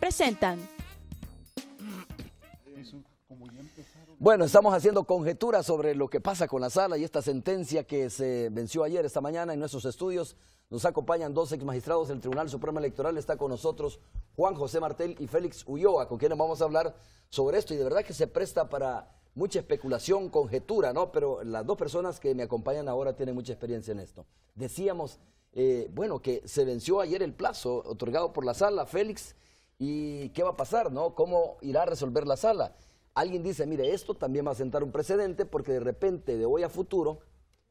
presentan. Bueno, estamos haciendo conjeturas sobre lo que pasa con la sala y esta sentencia que se venció ayer, esta mañana, en nuestros estudios. Nos acompañan dos ex magistrados del Tribunal Supremo Electoral. Está con nosotros Juan José Martel y Félix Ulloa, con quienes vamos a hablar sobre esto. Y de verdad que se presta para mucha especulación, conjetura, ¿no? Pero las dos personas que me acompañan ahora tienen mucha experiencia en esto. Decíamos, eh, bueno, que se venció ayer el plazo otorgado por la sala. Félix y qué va a pasar, ¿no? ¿Cómo irá a resolver la sala? Alguien dice, mire, esto también va a sentar un precedente porque de repente, de hoy a futuro,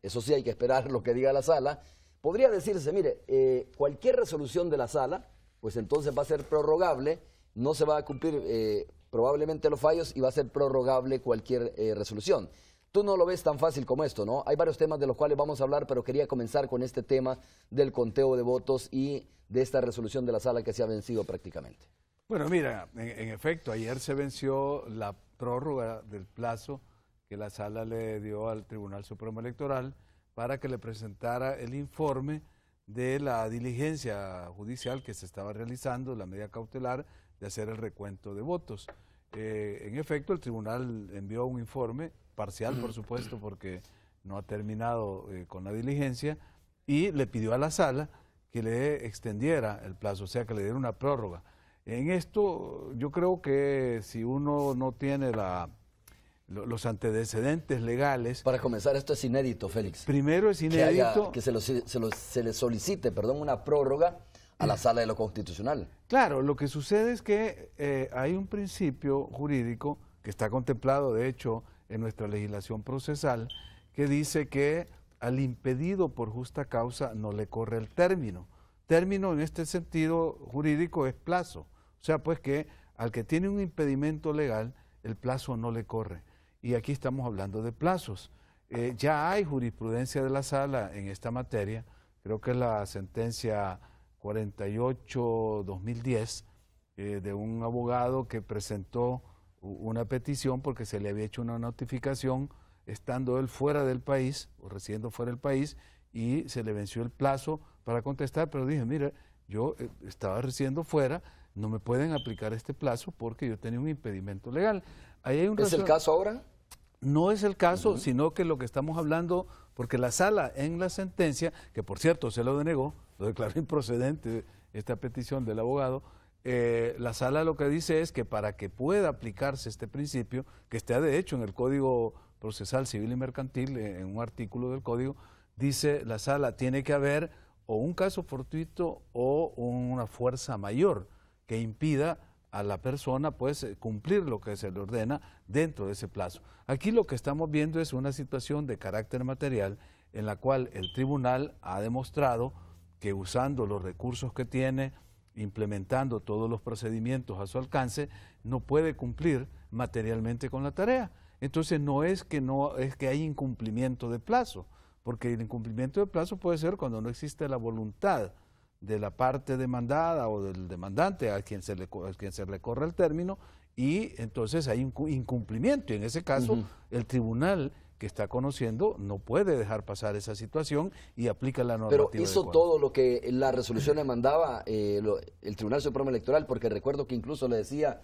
eso sí hay que esperar lo que diga la sala, podría decirse, mire, eh, cualquier resolución de la sala, pues entonces va a ser prorrogable, no se va a cumplir eh, probablemente los fallos y va a ser prorrogable cualquier eh, resolución. Tú no lo ves tan fácil como esto, ¿no? Hay varios temas de los cuales vamos a hablar, pero quería comenzar con este tema del conteo de votos y de esta resolución de la sala que se ha vencido prácticamente. Bueno, mira, en, efecto, ayer se venció la prórroga del plazo que la sala le dio al Tribunal Supremo Electoral para que le presentara el informe de la diligencia judicial que se estaba realizando, la medida cautelar de hacer el recuento de votos. Eh, en efecto, el tribunal envió un informe parcial, por supuesto, porque no ha terminado eh, con la diligencia, y le pidió a la sala que le extendiera el plazo, o sea, que le diera una prórroga. En esto yo creo que si uno no tiene la, los antecedentes legales. Para comenzar, esto es inédito, Félix. Primero es inédito. Que, se, le solicite perdón, una prórroga a la sala de lo constitucional. Claro, lo que sucede es que eh, hay un principio jurídico que está contemplado, de hecho, en nuestra legislación procesal que dice que al impedido por justa causa no le corre el término. Término en este sentido jurídico es plazo. O sea, pues que al que tiene un impedimento legal, el plazo no le corre. Y aquí estamos hablando de plazos. Eh, ya hay jurisprudencia de la sala en esta materia, creo que la sentencia 48-2010 eh, de un abogado que presentó una petición porque se le había hecho una notificación estando él fuera del país o residiendo fuera del país y se le venció el plazo para contestar, pero dije, mira, yo eh, estaba residiendo fuera, no me pueden aplicar este plazo porque yo tenía un impedimento legal. Ahí hay un ¿Es el caso ahora? No es el caso, sino que lo que estamos hablando, porque la sala en la sentencia, que por cierto se lo denegó, lo declaró improcedente esta petición del abogado, eh, la sala lo que dice es que para que pueda aplicarse este principio, que está de hecho en el Código Procesal Civil y Mercantil, eh, en un artículo del Código, dice la sala, tiene que haber o un caso fortuito o una fuerza mayor que impida a la persona pues eh, cumplir lo que se le ordena dentro de ese plazo. Aquí lo que estamos viendo es una situación de carácter material en la cual el tribunal ha demostrado que usando los recursos que tiene, implementando todos los procedimientos a su alcance, no puede cumplir materialmente con la tarea. Entonces no es que no es que hay incumplimiento de plazo, porque el incumplimiento de plazo puede ser cuando no existe la voluntad de la parte demandada o del demandante a quien se le, a quien se le corre el término y entonces hay un incumplimiento y en ese caso el tribunal que está conociendo no puede dejar pasar esa situación y aplica la normativa. Pero hizo todo lo que la resolución le mandaba eh, el Tribunal Supremo Electoral, porque recuerdo que incluso le decía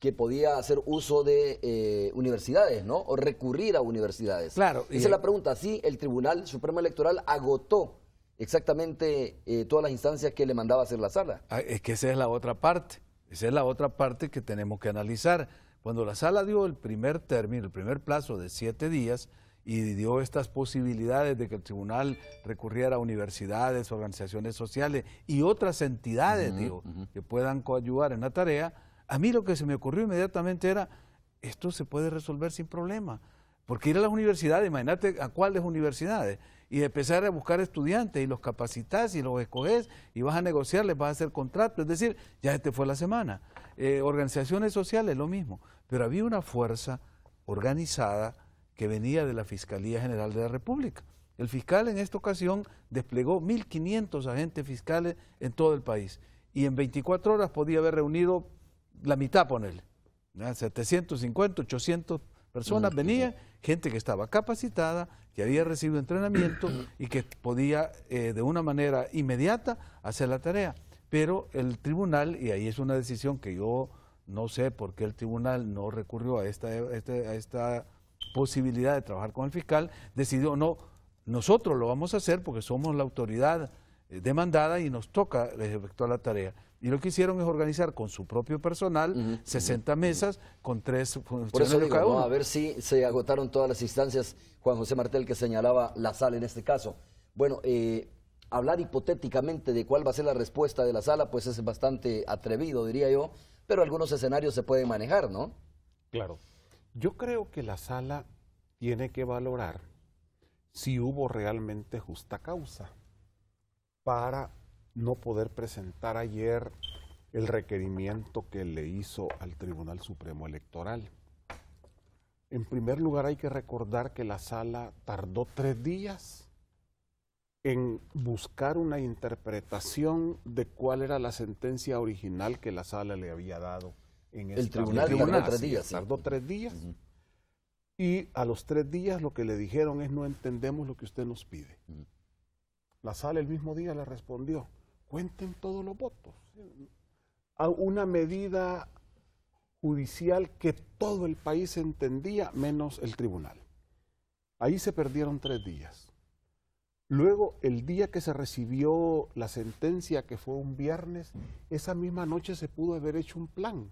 que podía hacer uso de eh, universidades, ¿no? O recurrir a universidades. Claro. Esa la pregunta. Sí, el Tribunal Supremo Electoral agotó exactamente eh, todas las instancias que le mandaba hacer la sala. Ah, es que esa es la otra parte. Esa es la otra parte que tenemos que analizar cuando la sala dio el primer término, el primer plazo de siete días, y dio estas posibilidades de que el tribunal recurriera a universidades, organizaciones sociales y otras entidades, digo, que puedan coayudar en la tarea, a mí lo que se me ocurrió inmediatamente era, esto se puede resolver sin problema. Porque ir a las universidades, imagínate a cuáles universidades, y empezar a buscar estudiantes y los capacitas y los escoges y vas a negociarles, vas a hacer contratos. Es decir, ya este fue la semana. Eh, organizaciones sociales, lo mismo. Pero había una fuerza organizada que venía de la Fiscalía General de la República. El fiscal en esta ocasión desplegó 1.500 agentes fiscales en todo el país y en 24 horas podía haber reunido la mitad, ponele, 750, 800 personas. Venía gente que estaba capacitada, que había recibido entrenamiento y que podía eh, de una manera inmediata hacer la tarea. Pero el tribunal, y ahí es una decisión que yo no sé por qué el tribunal no recurrió a esta, a este, esta posibilidad de trabajar con el fiscal, decidió no, nosotros lo vamos a hacer porque somos la autoridad eh, demandada y nos toca efectuar la tarea. Y lo que hicieron es organizar con su propio personal 60 mesas con tres funcionarios Por eso cada a ver si se agotaron todas las instancias, Juan José Martel, que señalaba la sala en este caso. Bueno, eh, hablar hipotéticamente de cuál va a ser la respuesta de la sala, pues es bastante atrevido, diría yo, pero algunos escenarios se pueden manejar, ¿no? Claro. Yo creo que la sala tiene que valorar si hubo realmente justa causa para no poder presentar ayer el requerimiento que le hizo al Tribunal Supremo Electoral. En primer lugar, hay que recordar que la sala tardó tres días en buscar una interpretación de cuál era la sentencia original que la sala le había dado en el, tribunal. tardó tres días. Y a los tres días lo que le dijeron es no entendemos lo que usted nos pide. La sala el mismo día le respondió, cuenten todos los votos. A una medida judicial que todo el país entendía, menos el tribunal. Ahí se perdieron tres días. Luego, el día que se recibió la sentencia, que fue un viernes, esa misma noche se pudo haber hecho un plan.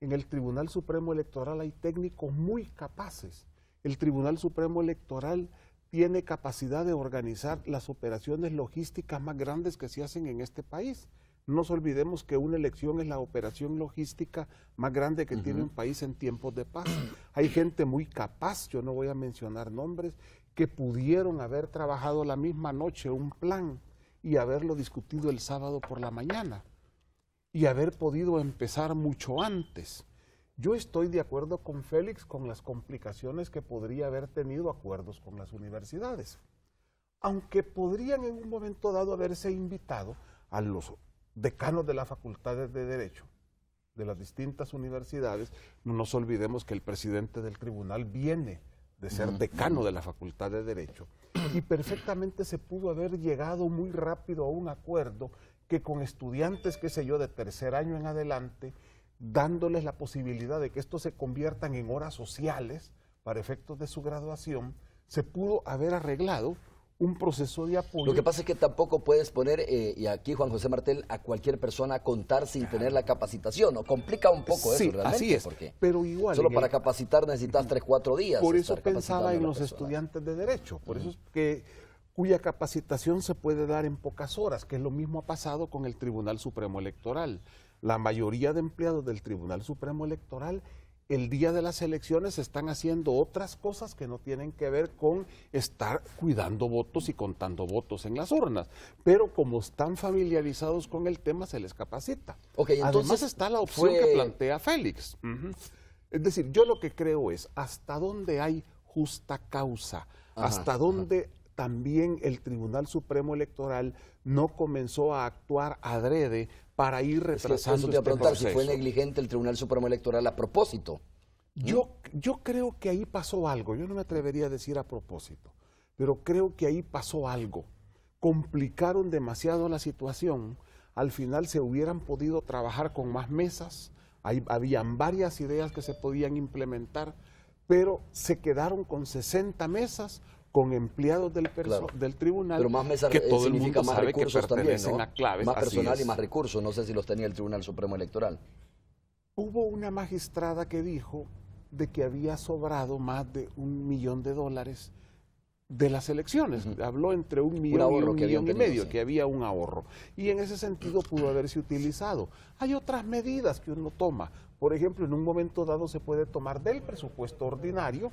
En el Tribunal Supremo Electoral hay técnicos muy capaces. El Tribunal Supremo Electoral tiene capacidad de organizar las operaciones logísticas más grandes que se hacen en este país. No nos olvidemos que una elección es la operación logística más grande que tiene un país en tiempos de paz. Hay gente muy capaz, yo no voy a mencionar nombres, que pudieron haber trabajado la misma noche un plan y haberlo discutido el sábado por la mañana y haber podido empezar mucho antes. Yo estoy de acuerdo con Félix con las complicaciones que podría haber tenido acuerdos con las universidades, aunque podrían en un momento dado haberse invitado a los decanos de las facultades de Derecho de las distintas universidades. No nos olvidemos que el presidente del tribunal viene de ser decano de la Facultad de Derecho y perfectamente se pudo haber llegado muy rápido a un acuerdo que con estudiantes, qué sé yo, de tercer año en adelante, dándoles la posibilidad de que esto se conviertan en horas sociales para efectos de su graduación, se pudo haber arreglado un proceso de apoyo. Lo que pasa es que tampoco puedes poner, eh, y aquí Juan José Martel, a cualquier persona a contar sin tener la capacitación, o complica un poco eso realmente. Así es, pero igual. Solo para capacitar necesitas tres, cuatro días. Por eso pensaba en los estudiantes de Derecho, por eso es que cuya capacitación se puede dar en pocas horas, que es lo mismo ha pasado con el Tribunal Supremo Electoral la mayoría de empleados del Tribunal Supremo Electoral el día de las elecciones están haciendo otras cosas que no tienen que ver con estar cuidando votos y contando votos en las urnas. Pero como están familiarizados con el tema, se les capacita. Además está la opción que plantea Félix. Es decir, yo lo que creo es hasta dónde hay justa causa, hasta dónde también el Tribunal Supremo Electoral no comenzó a actuar adrede para ir retrasando. Yo te este si fue negligente el Tribunal Supremo Electoral a propósito. Yo, yo creo que ahí pasó algo, yo no me atrevería a decir a propósito, pero creo que ahí pasó algo. Complicaron demasiado la situación, al final se hubieran podido trabajar con más mesas, Ahí habían varias ideas que se podían implementar, pero se quedaron con 60 mesas con empleados del, tribunal más que todo el mundo sabe que también, ¿no? Más personal y más recursos, no sé si los tenía el Tribunal Supremo Electoral. Hubo una magistrada que dijo de que había sobrado más de un millón de dólares de las elecciones. Habló entre un millón y un millón y medio, que había un ahorro. Y en ese sentido pudo haberse utilizado. Hay otras medidas que uno toma. Por ejemplo, en un momento dado se puede tomar del presupuesto ordinario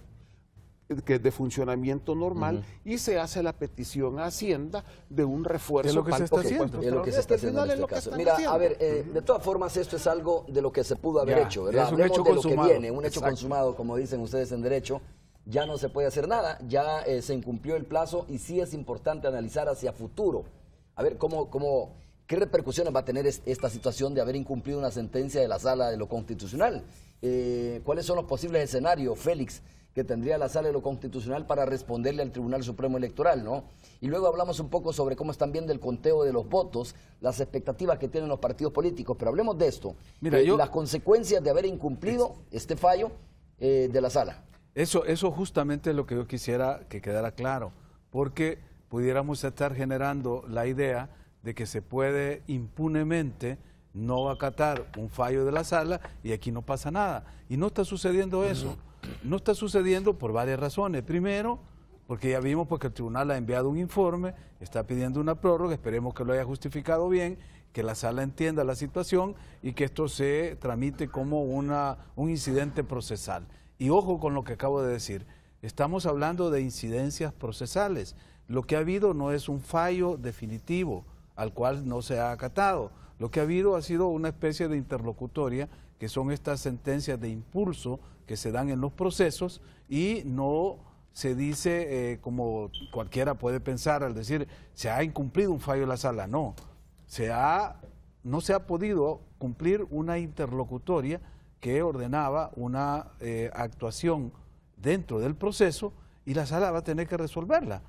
que es de funcionamiento normal y se hace la petición a Hacienda de un refuerzo. Este es lo que se en este caso. Mira, a ver, eh, de todas formas esto es algo de lo que se pudo haber hecho, ¿verdad? Es un hecho consumado. que un hecho consumado, como dicen ustedes en derecho. Ya no se puede hacer nada, ya eh, se incumplió el plazo y sí es importante analizar hacia futuro. A ver, cómo, cómo ¿Qué repercusiones va a tener esta situación de haber incumplido una sentencia de la Sala de lo Constitucional? Eh, ¿Cuáles son los posibles escenarios, Félix, que tendría la sala de lo constitucional para responderle al Tribunal Supremo Electoral, ¿no? Y luego hablamos un poco sobre cómo están viendo el conteo de los votos, las expectativas que tienen los partidos políticos, pero hablemos de esto, Mira, las consecuencias de haber incumplido este fallo eh, de la sala. Eso, eso justamente es lo que yo quisiera que quedara claro, porque pudiéramos estar generando la idea de que se puede impunemente no acatar un fallo de la sala y aquí no pasa nada. Y no está sucediendo eso. No está sucediendo por varias razones. Primero, porque ya vimos porque que el tribunal ha enviado un informe, está pidiendo una prórroga, esperemos que lo haya justificado bien, que la sala entienda la situación y que esto se tramite como una, un incidente procesal. Y ojo con lo que acabo de decir, estamos hablando de incidencias procesales. Lo que ha habido no es un fallo definitivo al cual no se ha acatado. Lo que ha habido ha sido una especie de interlocutoria, que son estas sentencias de impulso que se dan en los procesos y no se dice, eh, como cualquiera puede pensar al decir, se ha incumplido un fallo de la sala. No, se ha, no se ha podido cumplir una interlocutoria que ordenaba una eh, actuación dentro del proceso y la sala va a tener que resolverla.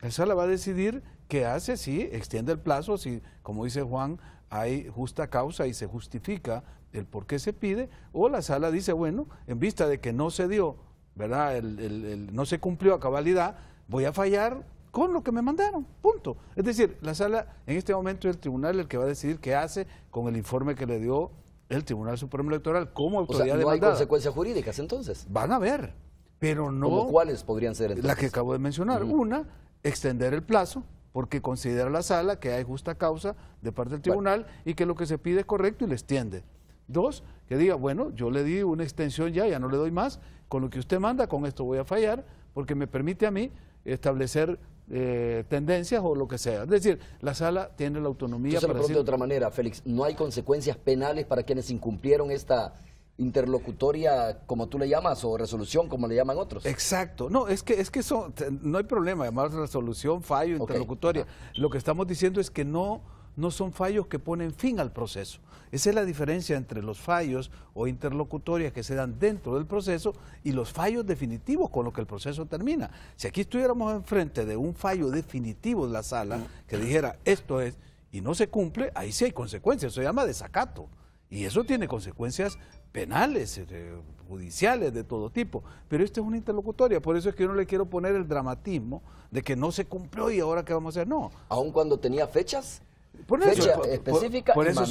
La sala va a decidir qué hace, si extiende el plazo, si, como dice Juan, hay justa causa y se justifica el por qué se pide, o la sala dice, bueno, en vista de que no se dio, ¿verdad? El, no se cumplió a cabalidad, voy a fallar con lo que me mandaron, punto. Es decir, la sala, en este momento es el tribunal el que va a decidir qué hace con el informe que le dio el Tribunal Supremo Electoral como autoridad o sea, ¿no hay consecuencias jurídicas entonces? Van a ver pero no... ¿Cuáles podrían ser entonces? La que acabo de mencionar. Una, extender el plazo, porque considera la sala que hay justa causa de parte del tribunal y que lo que se pide es correcto y le extiende. Dos, que diga, bueno, yo le di una extensión ya, ya no le doy más, con lo que usted manda, con esto voy a fallar, porque me permite a mí establecer eh, tendencias o lo que sea. Es decir, la sala tiene la autonomía para decir... de otra manera, Félix, ¿no hay consecuencias penales para quienes incumplieron esta interlocutoria, como tú le llamas, o resolución, como le llaman otros? Exacto. No, es que, es que no hay problema llamar resolución, fallo, interlocutoria. Lo que estamos diciendo es que no no son fallos que ponen fin al proceso. Esa es la diferencia entre los fallos o interlocutorias que se dan dentro del proceso y los fallos definitivos con los que el proceso termina. Si aquí estuviéramos enfrente de un fallo definitivo de la sala que dijera esto es y no se cumple, ahí sí hay consecuencias, eso se llama desacato. Y eso tiene consecuencias penales, eh, judiciales, de todo tipo. Pero esto es una interlocutoria, por eso es que yo no le quiero poner el dramatismo de que no se cumplió y ahora qué vamos a hacer. No. ¿Aún cuando tenía fechas? Por eso,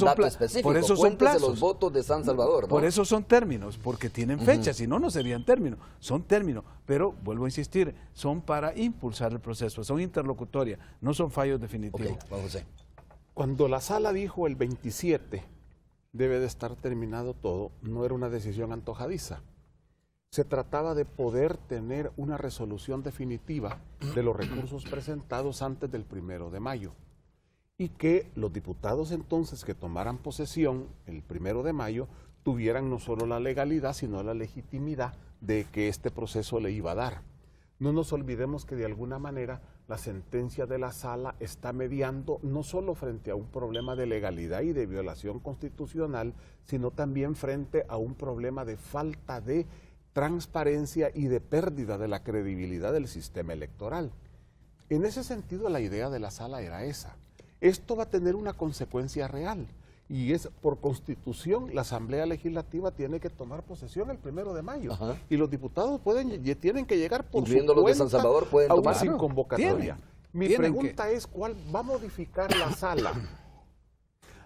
son los votos de San Salvador. Por eso son términos, porque tienen fecha, si no, no serían términos. Son términos, pero vuelvo a insistir, son para impulsar el proceso, son interlocutorias, no son fallos definitivos. Cuando la sala dijo el 27 debe de estar terminado todo, no era una decisión antojadiza. Se trataba de poder tener una resolución definitiva de los recursos presentados antes del primero de mayo y que los diputados entonces que tomaran posesión el primero de mayo tuvieran no solo la legalidad, sino la legitimidad de que este proceso le iba a dar. No nos olvidemos que de alguna manera la sentencia de la sala está mediando no solo frente a un problema de legalidad y de violación constitucional, sino también frente a un problema de falta de transparencia y de pérdida de la credibilidad del sistema electoral. En ese sentido, la idea de la sala era esa, esto va a tener una consecuencia real y es por constitución la Asamblea Legislativa tiene que tomar posesión el primero de mayo y los diputados pueden tienen que llegar por su los de San Salvador pueden a sin convocatoria. Mi pregunta es cuál va a modificar la sala.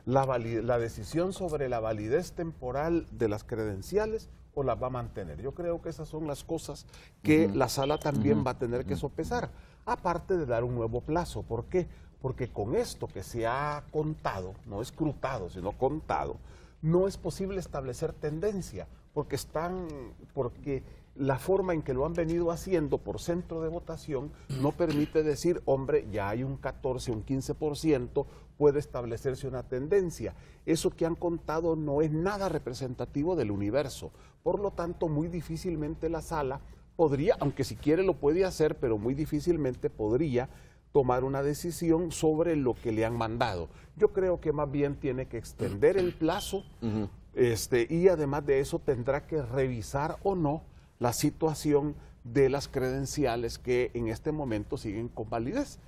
La, decisión sobre la validez temporal de las credenciales o las va a mantener. Yo creo que esas son las cosas que la sala también va a tener que sopesar, aparte de dar un nuevo plazo. ¿Por qué? porque con esto que se ha contado, no escrutado, sino contado, no es posible establecer tendencia, porque están, porque la forma en que lo han venido haciendo por centro de votación no permite decir, hombre, ya hay un 14, un 15%, puede establecerse una tendencia. Eso que han contado no es nada representativo del universo. Por lo tanto, muy difícilmente la sala podría, aunque si quiere lo puede hacer, pero muy difícilmente podría tomar una decisión sobre lo que le han mandado. Yo creo que más bien tiene que extender el plazo este, y además de eso tendrá que revisar o no la situación de las credenciales que en este momento siguen con validez.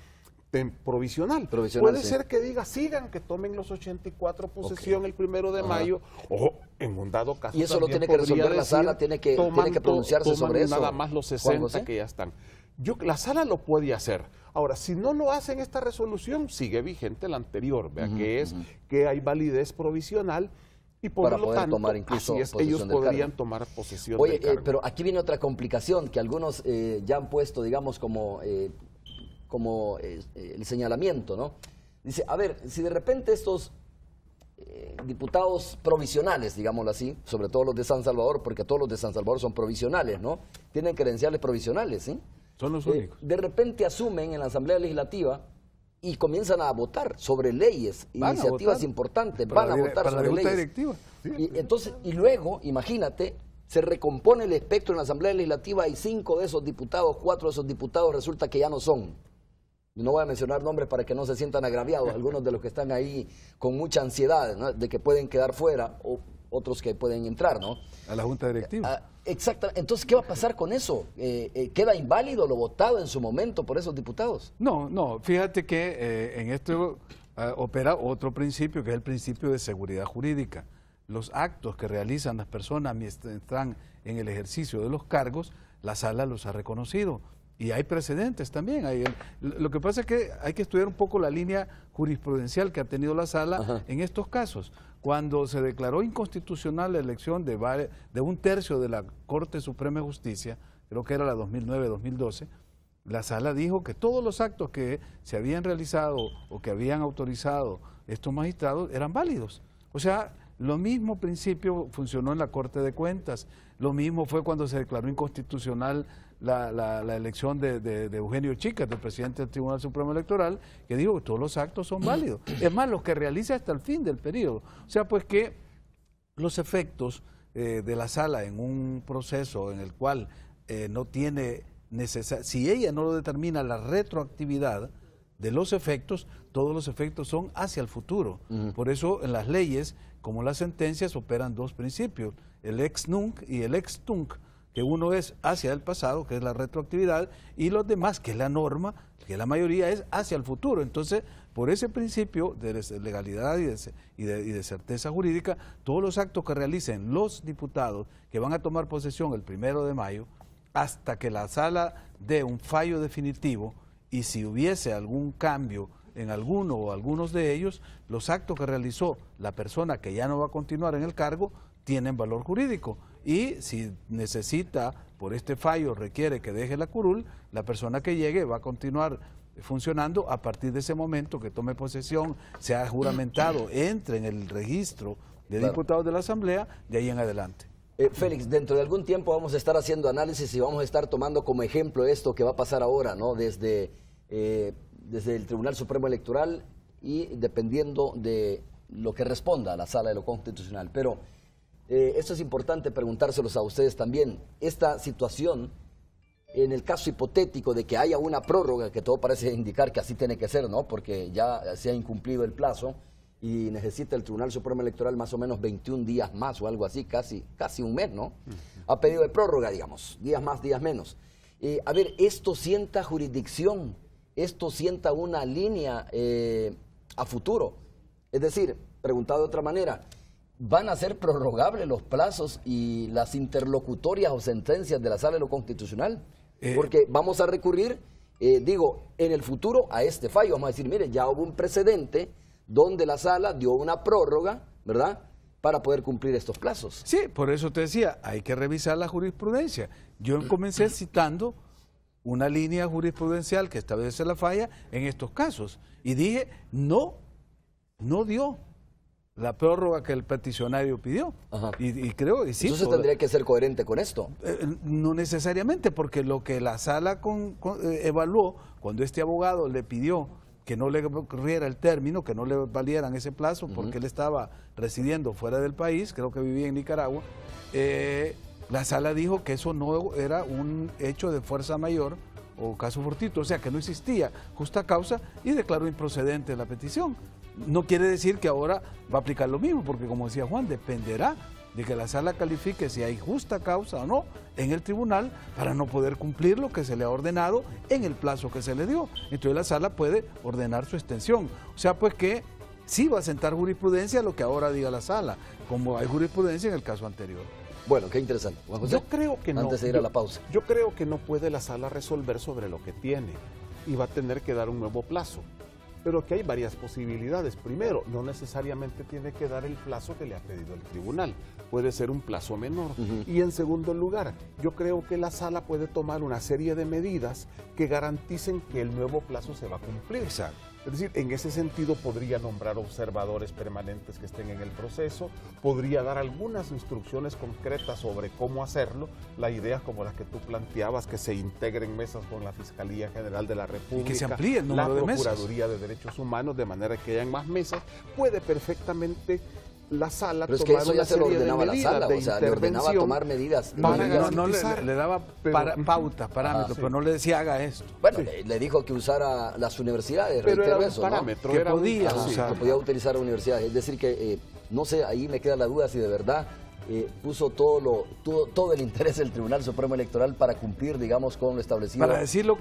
provisional. Puede ser que diga, sigan, que tomen los 84 posesión el primero de mayo, o en un dado caso. Y eso lo tiene que resolver la sala, tiene que, que pronunciarse sobre eso. Nada más los 60 que ya están. Yo, la sala lo puede hacer. Ahora, si no lo hacen esta resolución, sigue vigente la anterior, vea que es que hay validez provisional y por para lo tomar incluso ellos podrían tomar posesión de eh, pero aquí viene otra complicación que algunos eh, ya han puesto, digamos, como, eh, como el señalamiento, ¿no? Dice, a ver, si de repente estos diputados provisionales, digámoslo así, sobre todo los de San Salvador, porque todos los de San Salvador son provisionales, ¿no? Tienen credenciales provisionales, ¿sí? Son los eh, únicos. De repente asumen en la Asamblea Legislativa y comienzan a votar sobre leyes, iniciativas importantes, van a votar sobre leyes. Directiva. y, entonces, y luego, imagínate, se recompone el espectro en la Asamblea Legislativa y cinco de esos diputados, cuatro de esos diputados resulta que ya no son. No voy a mencionar nombres para que no se sientan agraviados, algunos de los que están ahí con mucha ansiedad de que pueden quedar fuera o otros que pueden entrar, ¿no? A la Junta Directiva. Ah, Exacto. Entonces, ¿qué va a pasar con eso? Eh, eh, ¿Queda inválido lo votado en su momento por esos diputados? No, no. Fíjate que eh, en esto ah, opera otro principio, que es el principio de seguridad jurídica. Los actos que realizan las personas mientras están en el ejercicio de los cargos, la sala los ha reconocido. Y hay precedentes también. Hay, lo que pasa es que hay que estudiar un poco la línea jurisprudencial que ha tenido la sala en estos casos. Cuando se declaró inconstitucional la elección de, de un tercio de la Corte Suprema de Justicia, creo que era la 2009-2012, la sala dijo que todos los actos que se habían realizado o que habían autorizado estos magistrados eran válidos. O sea, lo mismo principio funcionó en la Corte de Cuentas, lo mismo fue cuando se declaró inconstitucional la, elección de, Eugenio Chica, del presidente del Tribunal Supremo Electoral, que digo que todos los actos son válidos. Es más, los que realiza hasta el fin del periodo. O sea, pues que los efectos eh, de la sala en un proceso en el cual eh, no tiene necesidad si ella no lo determina la retroactividad, de los efectos, todos los efectos son hacia el futuro. Por eso en las leyes, como las sentencias, operan dos principios, el ex nunc y el ex tunc que uno es hacia el pasado, que es la retroactividad, y los demás, que es la norma, que la mayoría es hacia el futuro. Entonces, por ese principio de legalidad y de, certeza jurídica, todos los actos que realicen los diputados que van a tomar posesión el primero de mayo, hasta que la sala dé un fallo definitivo y si hubiese algún cambio en alguno o algunos de ellos, los actos que realizó la persona que ya no va a continuar en el cargo tienen valor jurídico y si necesita, por este fallo, requiere que deje la curul, la persona que llegue va a continuar funcionando a partir de ese momento que tome posesión, sea juramentado, entre en el registro de diputados de la Asamblea, de ahí en adelante. Eh, Félix, dentro de algún tiempo vamos a estar haciendo análisis y vamos a estar tomando como ejemplo esto que va a pasar ahora, ¿no? Desde, eh, el Tribunal Supremo Electoral y dependiendo de lo que responda la Sala de lo Constitucional. Pero eh, esto es importante preguntárselos a ustedes también. Esta situación, en el caso hipotético de que haya una prórroga, que todo parece indicar que así tiene que ser, ¿no? Porque ya se ha incumplido el plazo y necesita el Tribunal Supremo Electoral más o menos 21 días más o algo así, casi, casi un mes, ¿no? Ha pedido de prórroga, digamos, días más, días menos. Eh, a ver, esto sienta jurisdicción, esto sienta una línea eh, a futuro. Es decir, preguntado de otra manera, van a ser prorrogables los plazos y las interlocutorias o sentencias de la sala de lo constitucional, eh, porque vamos a recurrir, eh, digo, en el futuro a este fallo. Vamos a decir, mire, ya hubo un precedente donde la sala dio una prórroga, ¿verdad?, para poder cumplir estos plazos. Sí, por eso te decía, hay que revisar la jurisprudencia. Yo comencé citando una línea jurisprudencial que establece la falla en estos casos y dije, no, no dio la prórroga que el peticionario pidió. Y, creo y sí. Entonces tendría que ser coherente con esto. Eh, eh, no necesariamente, porque lo que la sala con, eh, evaluó cuando este abogado le pidió que no le ocurriera el término, que no le valieran ese plazo, porque él estaba residiendo fuera del país, creo que vivía en Nicaragua, la sala dijo que eso no era un hecho de fuerza mayor o caso fortito, o sea que no existía justa causa y declaró improcedente la petición no quiere decir que ahora va a aplicar lo mismo, porque como decía Juan, dependerá de que la sala califique si hay justa causa o no en el tribunal para no poder cumplir lo que se le ha ordenado en el plazo que se le dio. Entonces la sala puede ordenar su extensión. O sea, pues que sí va a sentar jurisprudencia lo que ahora diga la sala, como hay jurisprudencia en el caso anterior. Bueno, qué interesante. yo creo que Antes de ir a la pausa. Yo creo que no puede la sala resolver sobre lo que tiene y va a tener que dar un nuevo plazo pero que hay varias posibilidades. Primero, no necesariamente tiene que dar el plazo que le ha pedido el tribunal, puede ser un plazo menor. Y en segundo lugar, yo creo que la sala puede tomar una serie de medidas que garanticen que el nuevo plazo se va a cumplir. Es decir, en ese sentido podría nombrar observadores permanentes que estén en el proceso, podría dar algunas instrucciones concretas sobre cómo hacerlo, La idea como la que tú planteabas, que se integren mesas con la Fiscalía General de la República, y que se amplíe la Procuraduría de Derechos Humanos, de manera que hayan más mesas, puede perfectamente la sala pero es que tomar ya se lo ordenaba la sala, o sea, le ordenaba tomar medidas. le, daba para, pauta, parámetros, ah, pero no le decía haga esto. Bueno, le, dijo que usara las universidades, pero era que, podía usar. utilizar universidades, es decir que eh, no sé, ahí me queda la duda si de verdad eh, puso todo, lo, todo, el interés del Tribunal Supremo Electoral para cumplir, digamos, con lo establecido. para decirlo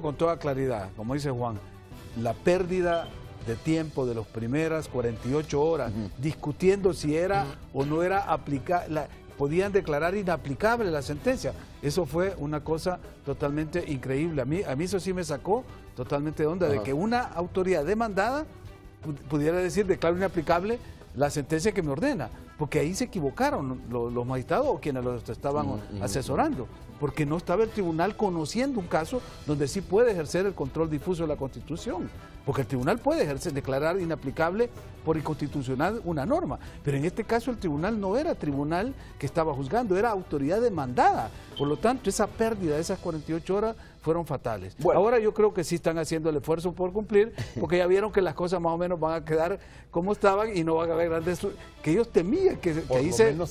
con toda claridad, como dice Juan, la pérdida de tiempo de las primeras 48 horas, discutiendo si era o no era aplicable, podían declarar inaplicable la sentencia. Eso fue una cosa totalmente increíble. A mí, a mí eso sí me sacó totalmente de onda, de que una autoridad demandada pudiera decir declaro inaplicable la sentencia que me ordena, porque ahí se equivocaron los, magistrados o quienes los estaban asesorando, porque no estaba el tribunal conociendo un caso donde sí puede ejercer el control difuso de la Constitución porque el tribunal puede ejercer, declarar inaplicable por inconstitucional una norma, pero en este caso el tribunal no era tribunal que estaba juzgando, era autoridad demandada. Por lo tanto, esa pérdida de esas 48 horas fueron fatales. Ahora yo creo que sí están haciendo el esfuerzo por cumplir, porque ya vieron que las cosas más o menos van a quedar como estaban y no van a haber grandes... que ellos temían que, se...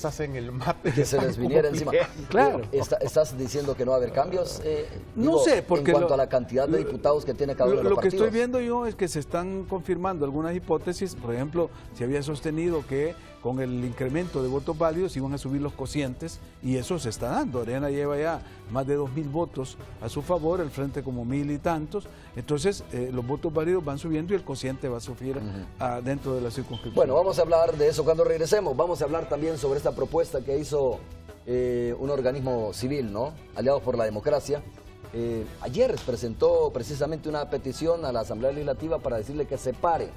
hacen el Que se les viniera encima. Claro. ¿Estás diciendo que no va a haber cambios? Eh, no sé, porque... En cuanto a la cantidad de diputados que tiene cada uno de los Lo que estoy viendo yo es que se están confirmando algunas hipótesis, por ejemplo, se había sostenido que con el incremento de votos válidos iban a subir los cocientes y eso se está dando. Arena lleva ya más de 2.000 votos a su favor, el frente como mil y tantos. Entonces, eh, los votos válidos van subiendo y el cociente va a subir dentro de la circunscripción. Bueno, vamos a hablar de eso cuando regresemos. Vamos a hablar también sobre esta propuesta que hizo eh, un organismo civil, ¿no? Aliados por la Democracia. Eh, ayer presentó precisamente una petición a la Asamblea Legislativa para decirle que se pare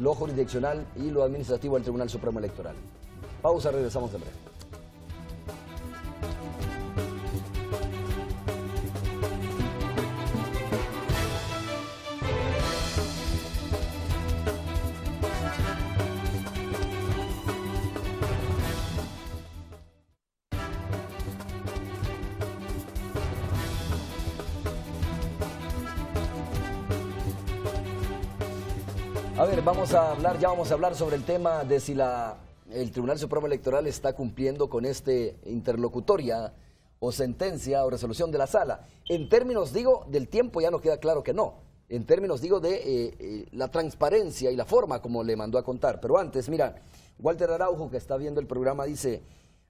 lo jurisdiccional y lo administrativo del Tribunal Supremo Electoral. Pausa, regresamos de breve. vamos a hablar, ya vamos a hablar sobre el tema de si la, el Tribunal Supremo Electoral está cumpliendo con este interlocutoria o sentencia o resolución de la sala. En términos, digo, del tiempo ya nos queda claro que no. En términos, digo, de eh, eh, la transparencia y la forma como le mandó a contar. Pero antes, mira, Walter Araujo, que está viendo el programa, dice,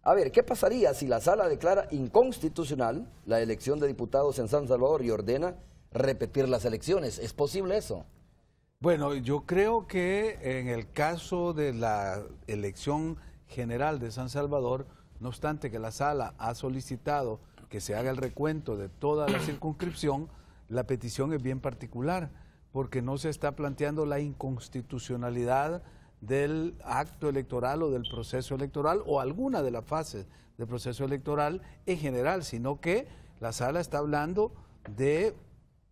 a ver, ¿qué pasaría si la sala declara inconstitucional la elección de diputados en San Salvador y ordena repetir las elecciones? ¿Es posible eso? Bueno, yo creo que en el caso de la elección general de San Salvador, no obstante que la sala ha solicitado que se haga el recuento de toda la circunscripción, la petición es bien particular, porque no se está planteando la inconstitucionalidad del acto electoral o del proceso electoral o alguna de las fases del proceso electoral en general, sino que la sala está hablando de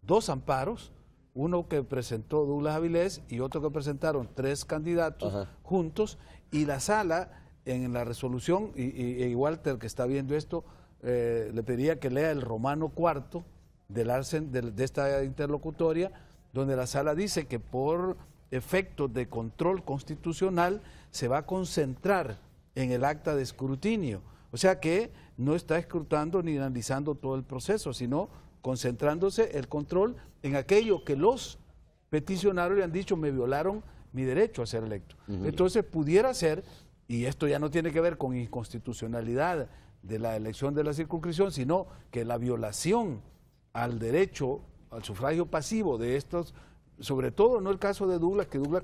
dos amparos uno que presentó Douglas Avilés y otro que presentaron tres candidatos juntos y la sala en la resolución, y, Walter que está viendo esto, eh, le pediría que lea el romano cuarto del de, de esta interlocutoria, donde la sala dice que por efectos de control constitucional se va a concentrar en el acta de escrutinio. O sea que no está escrutando ni analizando todo el proceso, sino concentrándose el control en aquello que los peticionarios le han dicho me violaron mi derecho a ser electo. Entonces pudiera ser, y esto ya no tiene que ver con inconstitucionalidad de la elección de la circunscripción, sino que la violación al derecho, al sufragio pasivo de estos, sobre todo no el caso de Douglas, que Douglas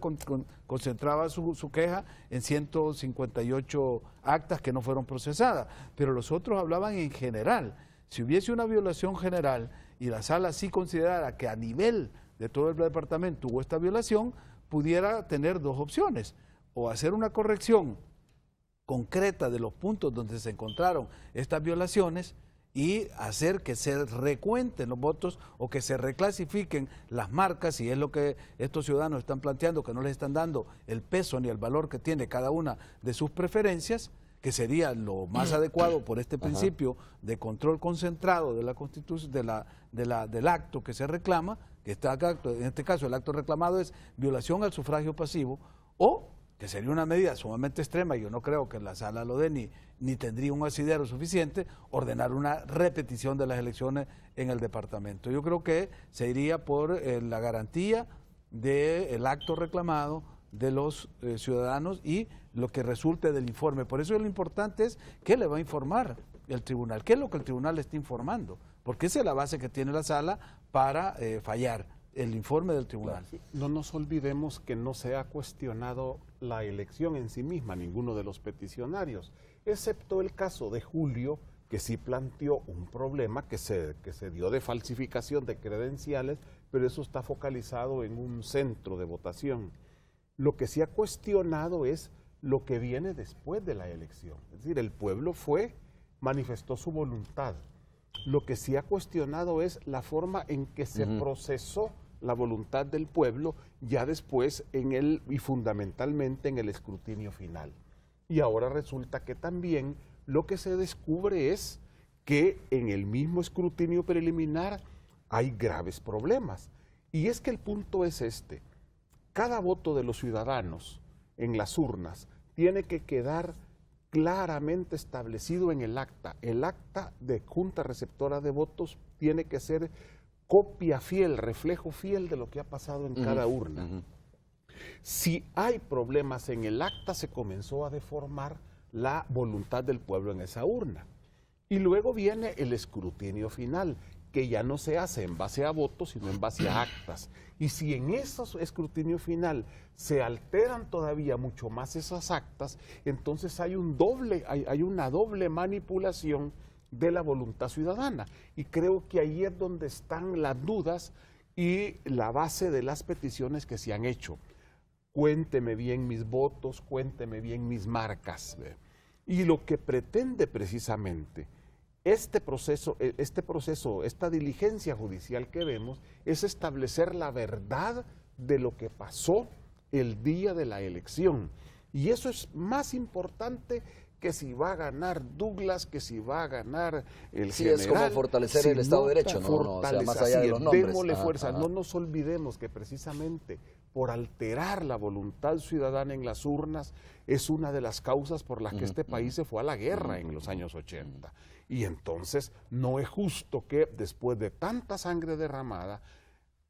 concentraba su, su, queja en 158 actas que no fueron procesadas, pero los otros hablaban en general. Si hubiese una violación general y la sala sí considerara que a nivel de todo el departamento hubo esta violación, pudiera tener dos opciones, o hacer una corrección concreta de los puntos donde se encontraron estas violaciones y hacer que se recuenten los votos o que se reclasifiquen las marcas, si es lo que estos ciudadanos están planteando, que no les están dando el peso ni el valor que tiene cada una de sus preferencias, que sería lo más adecuado por este principio de control concentrado de la constitución, de la, del acto que se reclama, que está acá, en este caso el acto reclamado es violación al sufragio pasivo, o que sería una medida sumamente extrema, yo no creo que la sala lo dé ni, tendría un asidero suficiente, ordenar una repetición de las elecciones en el departamento. Yo creo que se iría por eh, la garantía del acto reclamado de los eh, ciudadanos y lo que resulte del informe. Por eso lo importante es qué le va a informar el tribunal, qué es lo que el tribunal le está informando, porque esa es la base que tiene la sala para eh, fallar el informe del tribunal. No nos olvidemos que no se ha cuestionado la elección en sí misma, ninguno de los peticionarios, excepto el caso de Julio, que sí planteó un problema que que se dio de falsificación de credenciales, pero eso está focalizado en un centro de votación lo que se ha cuestionado es lo que viene después de la elección. Es decir, el pueblo fue, manifestó su voluntad. Lo que se ha cuestionado es la forma en que se procesó la voluntad del pueblo ya después en el y fundamentalmente en el escrutinio final. Y ahora resulta que también lo que se descubre es que en el mismo escrutinio preliminar hay graves problemas. Y es que el punto es este cada voto de los ciudadanos en las urnas tiene que quedar claramente establecido en el acta. El acta de Junta Receptora de Votos tiene que ser copia fiel, reflejo fiel de lo que ha pasado en cada urna. Si hay problemas en el acta, se comenzó a deformar la voluntad del pueblo en esa urna. Y luego viene el escrutinio final, que ya no se hace en base a votos, sino en base a actas. Y si en ese escrutinio final se alteran todavía mucho más esas actas, entonces hay, un doble, hay una doble manipulación de la voluntad ciudadana. Y creo que ahí es donde están las dudas y la base de las peticiones que se han hecho. Cuénteme bien mis votos, cuénteme bien mis marcas. Y lo que pretende precisamente este proceso, e, este proceso, esta diligencia judicial que vemos es establecer la verdad de lo que pasó el día de la elección. Y eso es más importante que si va a ganar Douglas, que si va a ganar el general. Sí, es como fortalecer el Estado de Derecho, no, no, o más de los Démosle ah, fuerza. No nos olvidemos que precisamente por alterar la voluntad ciudadana en las urnas es una de las causas por las que este país se fue a la guerra en los años 80. Y entonces no es justo que después de tanta sangre derramada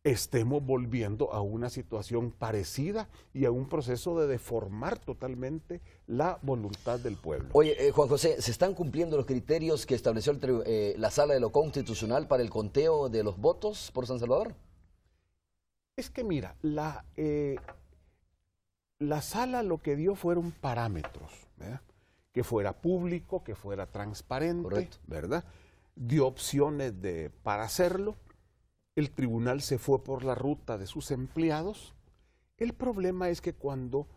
estemos volviendo a una situación parecida y a un proceso de deformar totalmente la voluntad del pueblo. Oye, eh, Juan José, ¿se están cumpliendo los criterios que estableció eh, la sala de lo constitucional para el conteo de los votos por San Salvador? Es que mira, la, eh, la sala lo que dio fueron parámetros. ¿verdad? que fuera público, que fuera transparente, ¿verdad? Dio opciones de, para hacerlo. El tribunal se fue por la ruta de sus empleados. El problema es que cuando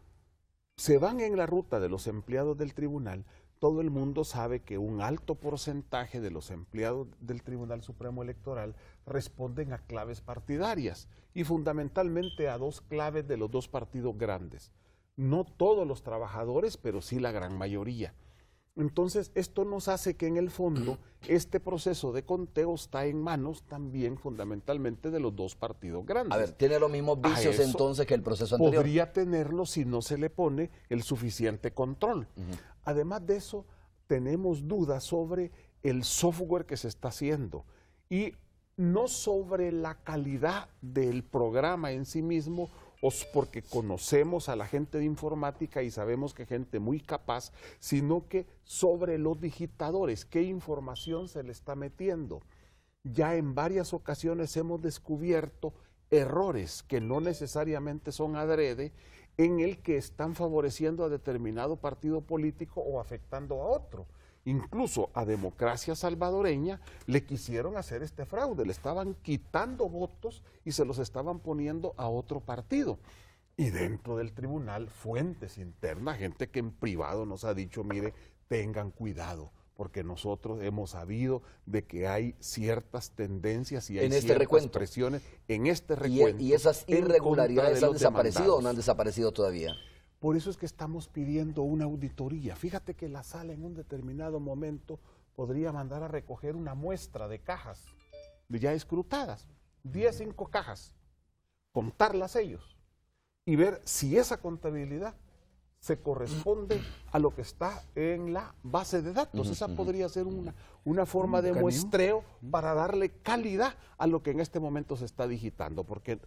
se van en la ruta de los empleados del tribunal, todo el mundo sabe que un alto porcentaje de los empleados del Tribunal Supremo Electoral responden a claves partidarias y fundamentalmente a dos claves de los dos partidos grandes no todos los trabajadores, pero sí la gran mayoría. Entonces, esto nos hace que en el fondo este proceso de conteo está en manos también fundamentalmente de los dos partidos grandes. A ver, ¿tiene los mismos vicios entonces que el proceso anterior? Podría tenerlo si no se le pone el suficiente control. Además de eso, tenemos dudas sobre el software que se está haciendo y no sobre la calidad del programa en sí mismo o porque conocemos a la gente de informática y sabemos que gente muy capaz, sino que sobre los digitadores, qué información se le está metiendo. Ya en varias ocasiones hemos descubierto errores que no necesariamente son adrede en el que están favoreciendo a determinado partido político o afectando a otro incluso a democracia salvadoreña, le quisieron hacer este fraude, le estaban quitando votos y se los estaban poniendo a otro partido. Y dentro del tribunal, fuentes internas, gente que en privado nos ha dicho, mire, tengan cuidado, porque nosotros hemos sabido de que hay ciertas tendencias y hay este ciertas presiones en este recuento. Y, y esas irregularidades han desaparecido o no han desaparecido todavía. Por eso es que estamos pidiendo una auditoría. Fíjate que la sala en un determinado momento podría mandar a recoger una muestra de cajas ya escrutadas, 10, 5 cajas, contarlas ellos y ver si esa contabilidad se corresponde a lo que está en la base de datos. Esa podría ser una, una forma de muestreo para darle calidad a lo que en este momento se está digitando, porque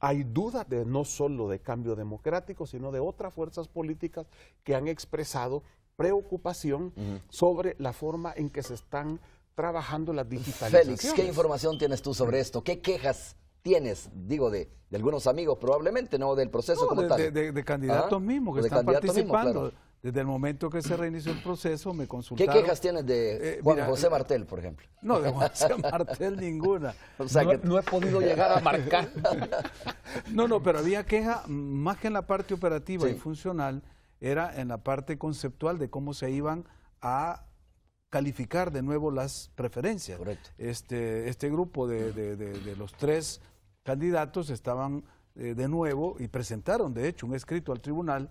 hay dudas no solo de cambio democrático, sino de otras fuerzas políticas que han expresado preocupación sobre la forma en que se están trabajando las digitalizaciones. Félix, ¿qué información tienes tú sobre esto? ¿Qué quejas tienes, digo, de, algunos amigos probablemente, no del proceso como de, tal? De, de, candidatos ah, mismos que están participando. Desde el momento que se reinició el proceso, me consultaron. ¿Qué quejas tienes de eh, Juan José Martel, por ejemplo? No, de José Martel ninguna. O sea, que no he podido llegar a marcar. no, no, pero había queja más que en la parte operativa y funcional, era en la parte conceptual de cómo se iban a calificar de nuevo las preferencias. Correcto. Este, este grupo de, los tres candidatos estaban eh, de nuevo y presentaron, de hecho, un escrito al tribunal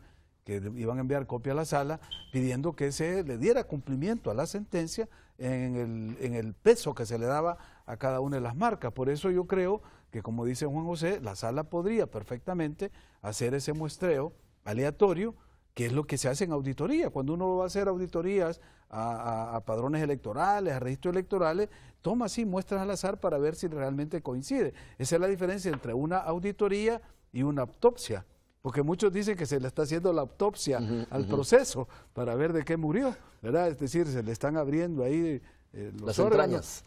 que iban a enviar copia a la sala, pidiendo que se le diera cumplimiento a la sentencia en el, peso que se le daba a cada una de las marcas. Por eso yo creo que, como dice Juan José, la sala podría perfectamente hacer ese muestreo aleatorio, que es lo que se hace en auditoría. Cuando uno va a hacer auditorías a, padrones electorales, a registros electorales, toma así muestras al azar para ver si realmente coincide. Esa es la diferencia entre una auditoría y una autopsia porque muchos dicen que se le está haciendo la autopsia al proceso para ver de qué murió, ¿verdad? Es decir, se le están abriendo ahí eh, las entrañas.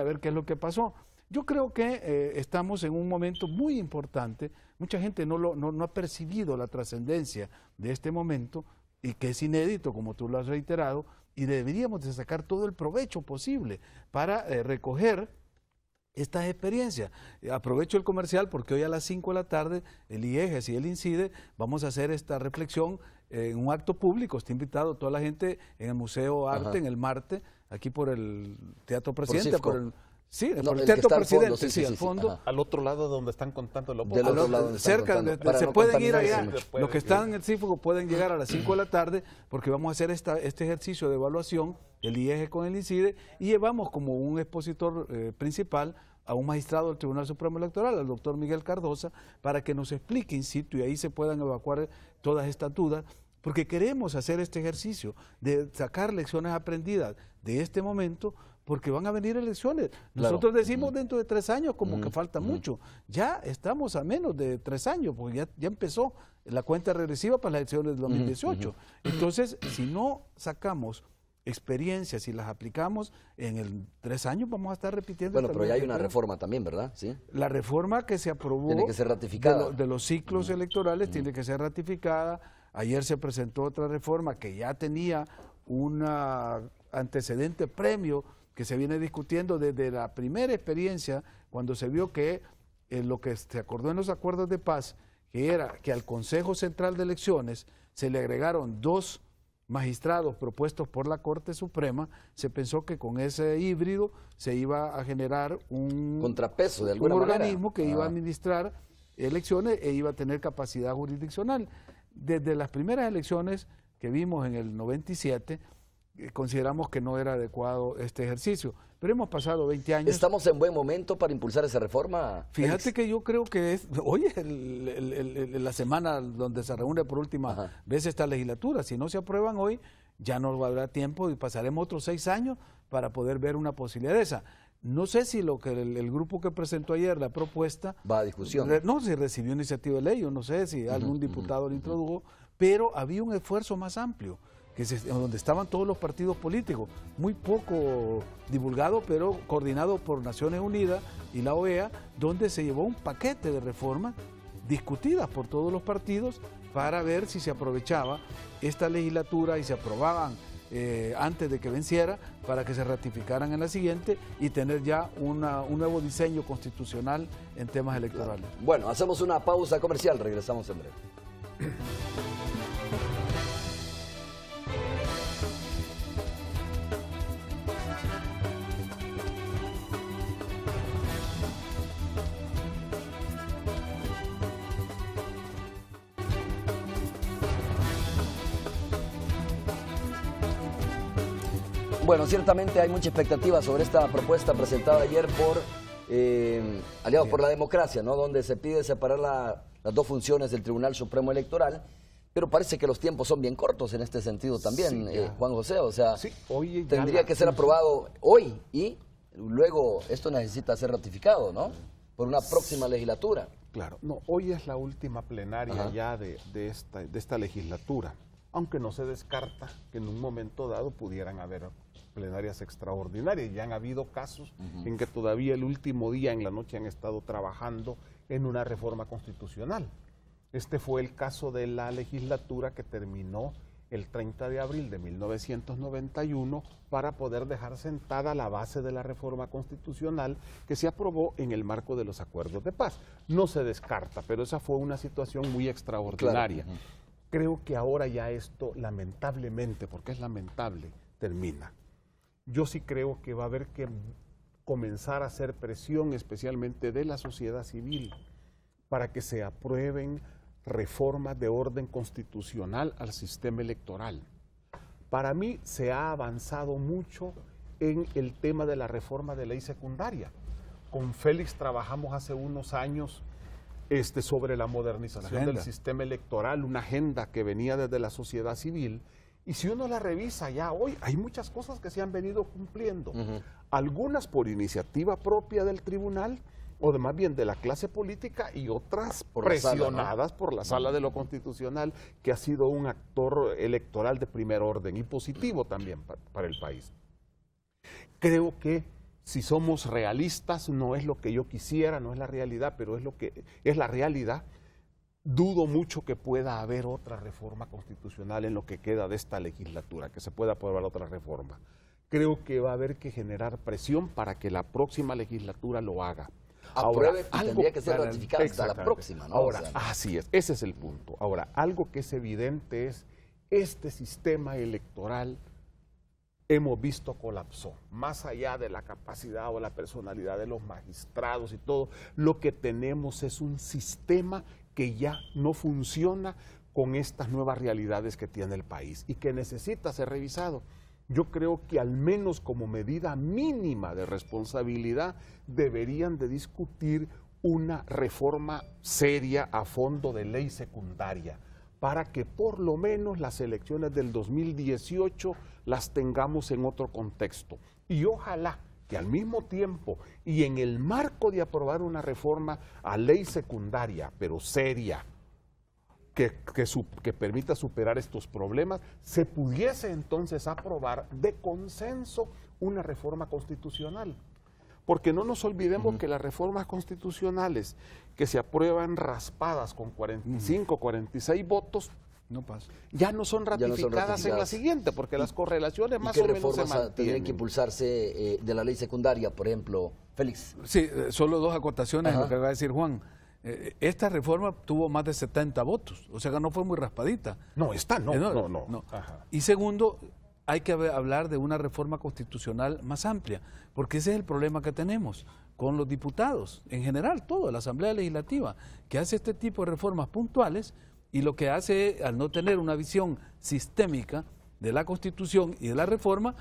a ver qué es lo que pasó. Yo creo que eh, estamos en un momento muy importante, mucha gente no, lo, no, ha percibido la trascendencia de este momento y que es inédito, como tú lo has reiterado, y deberíamos de sacar todo el provecho posible para eh, recoger estas experiencias. Eh, aprovecho el comercial porque hoy a las 5 de la tarde el IEGES y el INCIDE vamos a hacer esta reflexión en un acto público. Está invitado toda la gente en el Museo Arte, en el Marte, aquí por el Teatro Presidente, por el Sí, presidente, al fondo. al otro lado donde están contando los Del ah, lado donde se pueden ir allá. Los que están en el círculo pueden llegar a las 5 de la tarde porque vamos a hacer esta, este ejercicio de evaluación, el IEG con el INCIDE, y llevamos como un expositor eh, principal a un magistrado del Tribunal Supremo Electoral, al doctor Miguel Cardosa, para que nos explique in situ y ahí se puedan evacuar todas estas dudas, porque queremos hacer este ejercicio de sacar lecciones aprendidas de este momento porque van a venir elecciones. Nosotros decimos dentro de tres años como que falta mucho. Ya estamos a menos de tres años, porque ya, empezó la cuenta regresiva para las elecciones de 2018. Entonces, si no sacamos experiencias y las aplicamos, en el tres años vamos a estar repitiendo. Bueno, pero ya hay una reforma también, ¿verdad? ¿Sí? La reforma que se aprobó... Tiene que ser ratificada. De, de los ciclos electorales tiene que ser ratificada. Ayer se presentó otra reforma que ya tenía un antecedente premio que se viene discutiendo desde la primera experiencia, cuando se vio que eh, lo que se acordó en los acuerdos de paz, que era que al Consejo Central de Elecciones se le agregaron dos magistrados propuestos por la Corte Suprema, se pensó que con ese híbrido se iba a generar un contrapeso de algún organismo que iba a ah. administrar elecciones e iba a tener capacidad jurisdiccional. Desde las primeras elecciones que vimos en el 97, eh, consideramos que no era adecuado este ejercicio. Pero hemos pasado 20 años. ¿Estamos en buen momento para impulsar esa reforma? Fíjate que yo creo que es, hoy es la semana donde se reúne por última vez esta legislatura. Si no se aprueban hoy, ya no valdrá tiempo y pasaremos otros seis años para poder ver una posibilidad de esa. No sé si lo que el, grupo que presentó ayer la propuesta. Va a discusión. no, si recibió iniciativa de ley, o no sé si algún diputado la introdujo, pero había un esfuerzo más amplio. Este, donde estaban todos los partidos políticos, muy poco divulgado, pero coordinado por Naciones Unidas y la OEA, donde se llevó un paquete de reformas discutidas por todos los partidos para ver si se aprovechaba esta legislatura y se aprobaban eh, antes de que venciera para que se ratificaran en la siguiente y tener ya un nuevo diseño constitucional en temas electorales. Bueno, hacemos una pausa comercial, regresamos en breve. Bueno, ciertamente hay mucha expectativa sobre esta propuesta presentada ayer por eh, aliado por la Democracia, ¿no? donde se pide separar las dos funciones del Tribunal Supremo Electoral, pero parece que los tiempos son bien cortos en este sentido también, eh, Juan José. O sea, tendría que ser aprobado hoy y luego esto necesita ser ratificado, ¿no? Por una próxima legislatura. Claro, no, hoy es la última plenaria ya de, de esta legislatura, aunque no se descarta que en un momento dado pudieran haber plenarias extraordinarias. Ya han habido casos en que todavía el último día en la noche han estado trabajando en una reforma constitucional. Este fue el caso de la legislatura que terminó el 30 de abril de 1991 para poder dejar sentada la base de la reforma constitucional que se aprobó en el marco de los acuerdos de paz. No se descarta, pero esa fue una situación muy extraordinaria. Creo que ahora ya esto, lamentablemente, porque es lamentable, termina yo sí creo que va a haber que comenzar a hacer presión, especialmente de la sociedad civil, para que se aprueben reformas de orden constitucional al sistema electoral. Para mí se ha avanzado mucho en el tema de la reforma de ley secundaria. Con Félix trabajamos hace unos años este, sobre la modernización del sistema electoral, una agenda que venía desde la sociedad civil y si uno la revisa ya hoy, hay muchas cosas que se han venido cumpliendo, algunas por iniciativa propia del tribunal, o de, más bien de la clase política y otras presionadas por la sala de lo constitucional, que ha sido un actor electoral de primer orden y positivo también para el país. Creo que si somos realistas, no es lo que yo quisiera, no es la realidad, pero es lo que es la realidad dudo mucho que pueda haber otra reforma constitucional en lo que queda de esta legislatura, que se pueda aprobar otra reforma. Creo que va a haber que generar presión para que la próxima legislatura lo haga. Ahora, tendría que ser ratificada hasta la próxima, ¿no? Ahora, así es, ese es el punto. Ahora, algo que es evidente es este sistema electoral hemos visto colapsó. Más allá de la capacidad o la personalidad de los magistrados y todo, lo que tenemos es un sistema que ya no funciona con estas nuevas realidades que tiene el país y que necesita ser revisado. Yo creo que al menos como medida mínima de responsabilidad deberían de discutir una reforma seria a fondo de ley secundaria para que por lo menos las elecciones del 2018 las tengamos en otro contexto. Y ojalá que al mismo tiempo y en el marco de aprobar una reforma a ley secundaria, pero seria, que, permita superar estos problemas, se pudiese entonces aprobar de consenso una reforma constitucional. Porque no nos olvidemos que las reformas constitucionales que se aprueban raspadas con 45, 46 votos no pasa. Ya no son ratificadas, en la siguiente, porque las correlaciones más o menos se que impulsarse eh, de la ley secundaria, por ejemplo, Félix. Sí, eh, solo dos acotaciones lo que va a decir Juan. Eh, esta reforma tuvo más de 70 votos, o sea que no fue muy raspadita. No, esta no. no. Y segundo, hay que hablar de una reforma constitucional más amplia, porque ese es el problema que tenemos con los diputados, en general, toda la Asamblea Legislativa, que hace este tipo de reformas puntuales y lo que hace, al no tener una visión sistémica de la Constitución y de la reforma,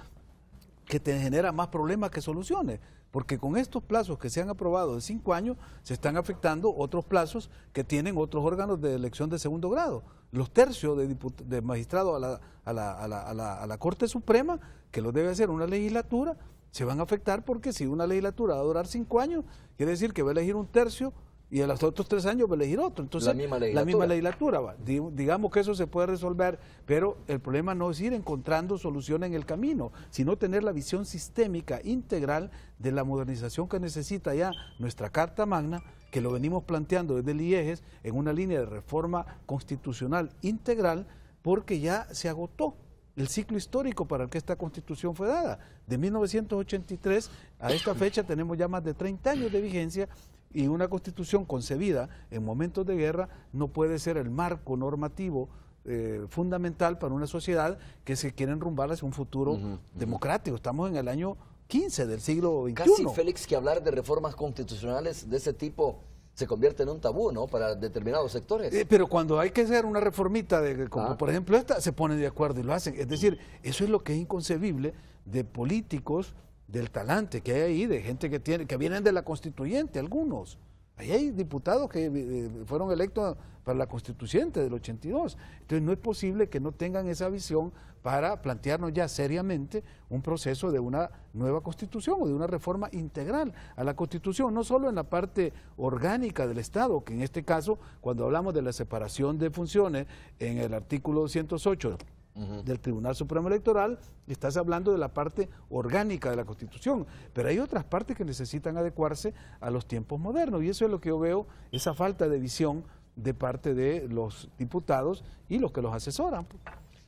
que te genera más problemas que soluciones. Porque con estos plazos que se han aprobado de cinco años, se están afectando otros plazos que tienen otros órganos de elección de segundo grado. Los tercios de, de magistrados a la, a, la, a, la, a la Corte Suprema, que lo debe hacer una legislatura, se van a afectar porque si una legislatura va a durar cinco años, quiere decir que va a elegir un tercio y a los otros tres años va a elegir otro. Entonces, la misma legislatura. va. Digamos que eso se puede resolver, pero el problema no es ir encontrando solución en el camino, sino tener la visión sistémica, integral de la modernización que necesita ya nuestra Carta Magna, que lo venimos planteando desde el IEGES en una línea de reforma constitucional integral, porque ya se agotó el ciclo histórico para el que esta constitución fue dada. De 1983 a esta fecha tenemos ya más de 30 años de vigencia y una constitución concebida en momentos de guerra no puede ser el marco normativo eh, fundamental para una sociedad que se quiere enrumbar hacia un futuro democrático. Estamos en el año 15 del siglo XXI. Casi, Félix, que hablar de reformas constitucionales de ese tipo se convierte en un tabú, ¿no? Para determinados sectores. Eh, pero cuando hay que hacer una reformita, de, como ah. por ejemplo esta, se ponen de acuerdo y lo hacen. Es decir, eso es lo que es inconcebible de políticos del talante que hay ahí, de gente que, tiene, que vienen de la constituyente, algunos. Ahí hay diputados que eh, eh, fueron electos para la constituyente del 82. Entonces no es posible que no tengan esa visión para plantearnos ya seriamente un proceso de una nueva constitución o de una reforma integral a la constitución, no solo en la parte orgánica del Estado, que en este caso, cuando hablamos de la separación de funciones en el artículo 208 del Tribunal Supremo Electoral, estás hablando de la parte orgánica de la Constitución, pero hay otras partes que necesitan adecuarse a los tiempos modernos y eso es lo que yo veo, esa falta de visión de parte de los diputados y los que los asesoran.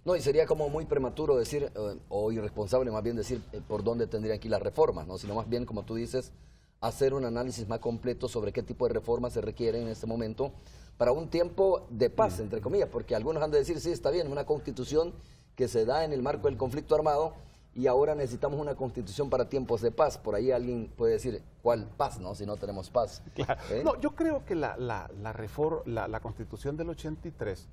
No, y sería como muy prematuro decir, eh, o irresponsable más bien decir eh, por dónde tendrían que las reformas, ¿no? sino más bien, como tú dices, hacer un análisis más completo sobre qué tipo de reformas se requieren en este momento para un tiempo de paz, mm. entre comillas, porque algunos han de decir, sí, está bien, una constitución que se da en el marco del conflicto armado y ahora necesitamos una constitución para tiempos de paz. Por ahí alguien puede decir, ¿cuál paz, no? Si no tenemos paz. ¿Eh? No, yo creo que la, la, reforma, la, constitución del 83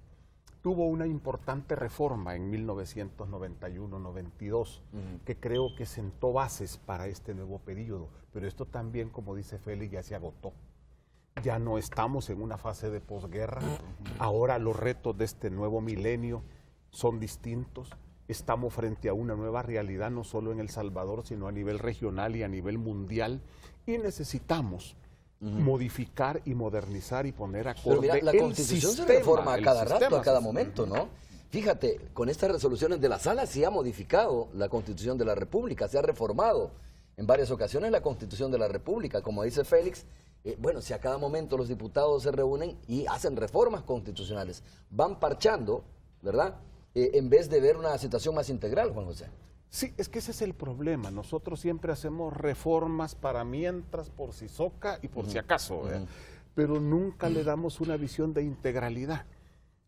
tuvo una importante reforma en 1991-92, que creo que sentó bases para este nuevo periodo. Pero esto también, como dice Félix, ya se agotó ya no estamos en una fase de posguerra, ahora los retos de este nuevo milenio son distintos, estamos frente a una nueva realidad no solo en El Salvador, sino a nivel regional y a nivel mundial, y necesitamos modificar y modernizar y poner a mira, la el constitución se reforma a cada rato, a cada momento, ¿no? Fíjate, con estas resoluciones de la sala se ha modificado la constitución de la República, se ha reformado en varias ocasiones la constitución de la República, como dice Félix, eh, bueno, si a cada momento los diputados se reúnen y hacen reformas constitucionales, van parchando, ¿verdad? Eh, en vez de ver una situación más integral, Juan José. Sí, es que ese es el problema. Nosotros siempre hacemos reformas para mientras, por si soca y por si acaso, pero nunca le damos una visión de integralidad.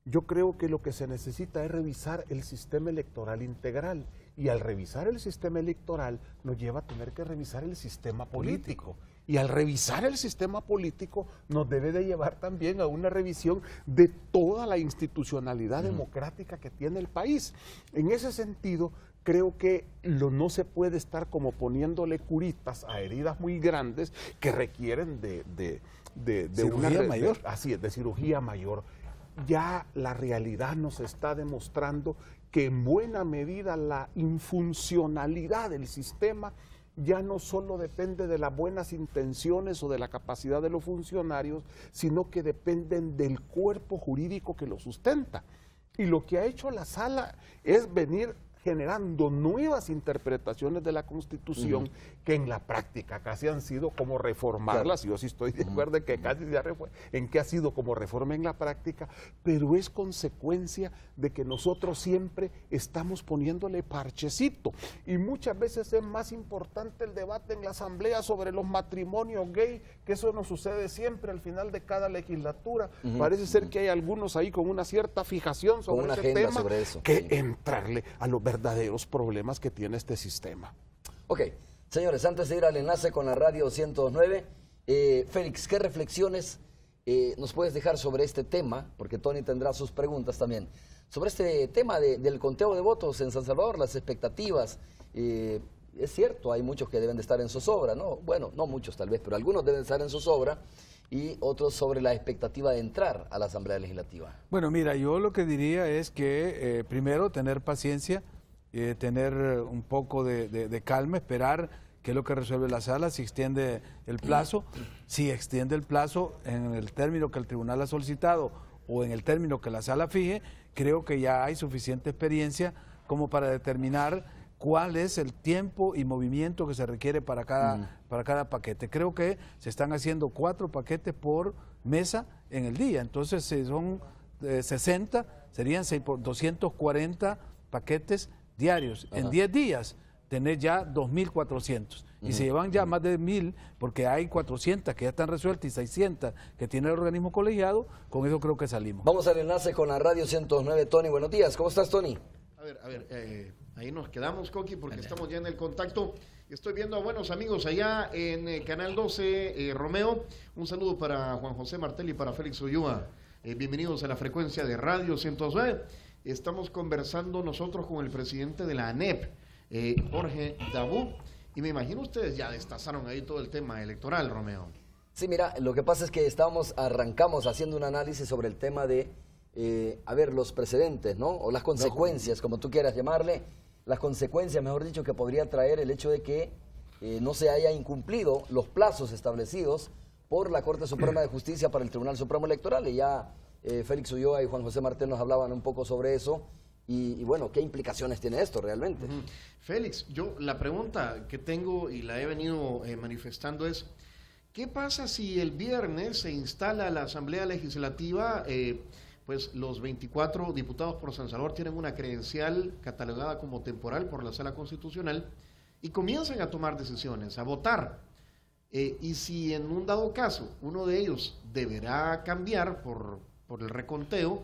Yo creo que lo que se necesita es revisar el sistema electoral integral y al revisar el sistema electoral nos lleva a tener que revisar el sistema político. Y al revisar el sistema político nos debe de llevar también a una revisión de toda la institucionalidad democrática que tiene el país. En ese sentido, creo que lo no se puede estar como poniéndole curitas a heridas muy grandes que requieren de, de, una, mayor. así de cirugía mayor. Ya la realidad nos está demostrando que en buena medida la infuncionalidad del sistema ya no solo depende de las buenas intenciones o de la capacidad de los funcionarios, sino que dependen del cuerpo jurídico que lo sustenta. Y lo que ha hecho la sala es venir generando nuevas interpretaciones de la Constitución que en la práctica casi han sido como reformarlas, yo sí estoy de acuerdo en que casi se ha en que ha sido como reforma en la práctica, pero es consecuencia de que nosotros siempre estamos poniéndole parchecito y muchas veces es más importante el debate en la Asamblea sobre los matrimonios gay, que eso nos sucede siempre al final de cada legislatura. Parece ser que hay algunos ahí con una cierta fijación sobre ese tema que entrarle a los verdaderos problemas que tiene este sistema. Ok, señores, antes de ir al enlace con la radio 109, eh, Félix, ¿qué reflexiones eh, nos puedes dejar sobre este tema? Porque Tony tendrá sus preguntas también. Sobre este tema del conteo de votos en San Salvador, las expectativas. Eh, es cierto, hay muchos que deben de estar en su sobra, ¿no? Bueno, no muchos tal vez, pero algunos deben estar en su sobra, y otros sobre la expectativa de entrar a la Asamblea Legislativa. Bueno, mira, yo lo que diría es que primero tener paciencia, eh, tener eh, un poco de, calma, esperar qué es lo que resuelve la sala, si extiende el plazo, si extiende el plazo en el término que el tribunal ha solicitado o en el término que la sala fije, creo que ya hay suficiente experiencia como para determinar cuál es el tiempo y movimiento que se requiere para cada, para cada paquete. Creo que se están haciendo cuatro paquetes por mesa en el día, entonces si son 60, eh, serían 6 por 240 paquetes diarios. En 10 días tenés ya 2.400. Y se llevan ya más de 1.000, porque hay 400 que ya están resueltas y 600 que tiene el organismo colegiado. Con eso creo que salimos. Vamos al enlace con la radio 109, Tony. Buenos días, ¿cómo estás, Tony? A ver, a ver, eh, ahí nos quedamos, Coqui, porque estamos ya en el contacto. Estoy viendo a buenos amigos allá en eh, Canal 12, eh, Romeo. Un saludo para Juan José Martel y para Félix Ulloa. bienvenidos a la frecuencia de Radio 109. Estamos conversando nosotros con el presidente de la ANEP, eh, Jorge Dabú. Y me imagino ustedes ya destazaron ahí todo el tema electoral, Romeo. Sí, mira, lo que pasa es que estábamos, arrancamos haciendo un análisis sobre el tema de, eh, a ver, los precedentes, ¿no? O las consecuencias, como tú quieras llamarle, las consecuencias, mejor dicho, que podría traer el hecho de que eh, no se haya incumplido los plazos establecidos por la Corte Suprema de Justicia para el Tribunal Supremo Electoral. Y ya eh, Félix Ulloa y Juan José Martel nos hablaban un poco sobre eso. Y, bueno, ¿qué implicaciones tiene esto realmente? Félix, yo la pregunta que tengo y la he venido eh, manifestando es, ¿qué pasa si el viernes se instala la Asamblea Legislativa? Eh, pues los 24 diputados por San Salvador tienen una credencial catalogada como temporal por la Sala Constitucional y comienzan a tomar decisiones, a votar. y si en un dado caso uno de ellos deberá cambiar por por el reconteo,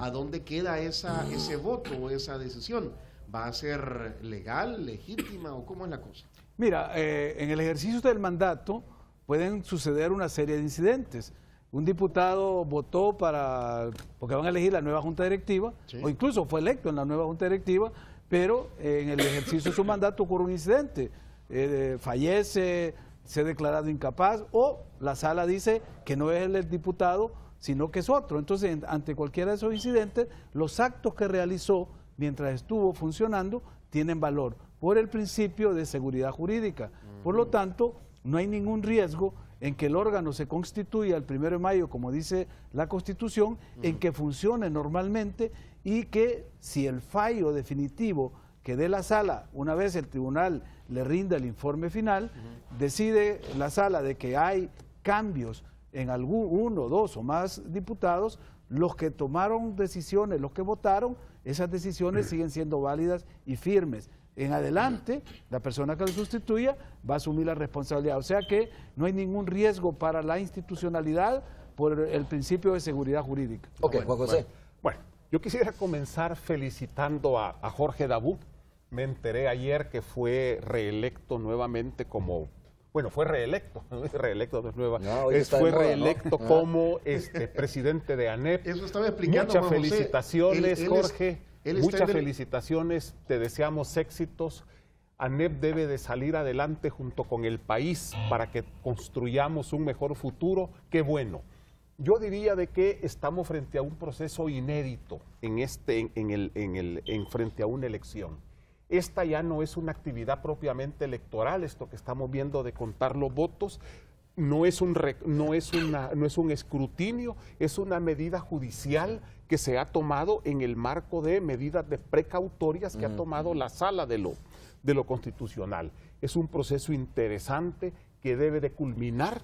a dónde queda esa, ese voto o esa decisión. ¿Va a ser legal, legítima o cómo es la cosa? Mira, eh, en el ejercicio del mandato pueden suceder una serie de incidentes. Un diputado votó para, porque van a elegir la nueva junta directiva, o incluso fue electo en la nueva junta directiva, pero eh, en el ejercicio de su mandato ocurre un incidente. Eh, fallece, se ha declarado incapaz, o la sala dice que no es el diputado sino que es otro. Entonces, ante cualquiera de esos incidentes, los actos que realizó mientras estuvo funcionando tienen valor por el principio de seguridad jurídica. Por lo mm. tanto, no hay ningún riesgo en que el órgano se constituya el 1 de mayo, como dice la Constitución, en mm. que funcione normalmente y que si el fallo definitivo que dé la sala, una vez el tribunal le rinda el informe final, decide la sala de que hay cambios en algún uno, dos o más diputados, los que tomaron decisiones, los que votaron, esas decisiones siguen siendo válidas y firmes. En adelante, la persona que lo sustituya va a asumir la responsabilidad. O sea que no hay ningún riesgo para la institucionalidad por el principio de seguridad jurídica. Ok, bueno, José. Bueno, yo quisiera comenzar felicitando a, Jorge Dabú. Me enteré ayer que fue reelecto nuevamente como bueno, fue reelecto, reelecto de nueva, fue reelecto ah. como este, presidente de ANEP. Eso estaba explicando. Muchas felicitaciones, Jorge. muchas felicitaciones, te deseamos éxitos. ANEP debe de salir adelante junto con el país para que construyamos un mejor futuro. Qué bueno. Yo diría de que estamos frente a un proceso inédito en este, en el, en el, en frente a una elección. Esta ya no es una actividad propiamente electoral, esto que estamos viendo de contar los votos, no es, un, no, es una, no es un escrutinio, es una medida judicial que se ha tomado en el marco de medidas de precautorias que ha tomado la sala de lo, de lo constitucional. Es un proceso interesante que debe de culminar